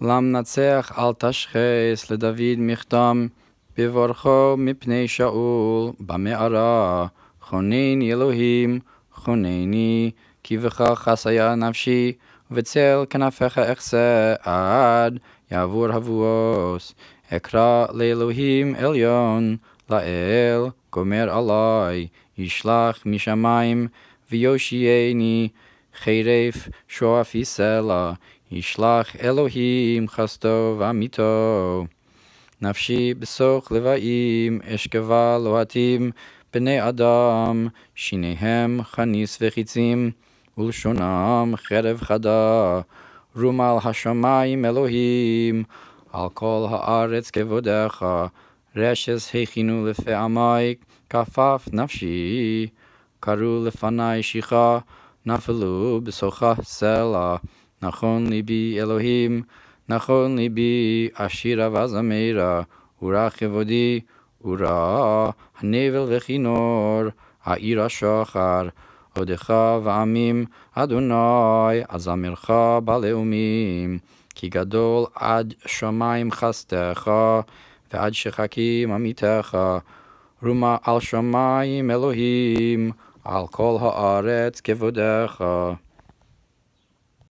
למנצח אל תשחס, לדוד מכתם, בברכו מפני שאול, במערה. חונן אלוהים, חונני, כי בך חסיה נפשי, ובצל כנפיך אחסה עד יעבור הבוס. אקרא לאלוהים עליון, לאל גומר עלי, ישלח משמיים, ויושיעני, חירף שואפי סלע. ישלח אלוהים חסדו ועמיתו. נפשי בסוך לבאים, אשכבה לוהטים, לא בני אדם, שיניהם חניס וחיצים, ולשונם חרב חדה. רום על השמיים אלוהים, על כל הארץ כבודך, רשס הכינו לפעמי, כפף נפשי, קראו לפני שיחה, נפלו בסוכה סלע. נכון ליבי אלוהים, נכון ליבי אשירה וזמירה, ורע כבודי, ורע הנבל וכינור, העיר השחר. עודך ועמים, אדוני, אזמרך בלאומים. כי גדול עד שמיים חסדך, ועד שחקים עמיתך. רומה על שמיים אלוהים, על כל הארץ כבודך.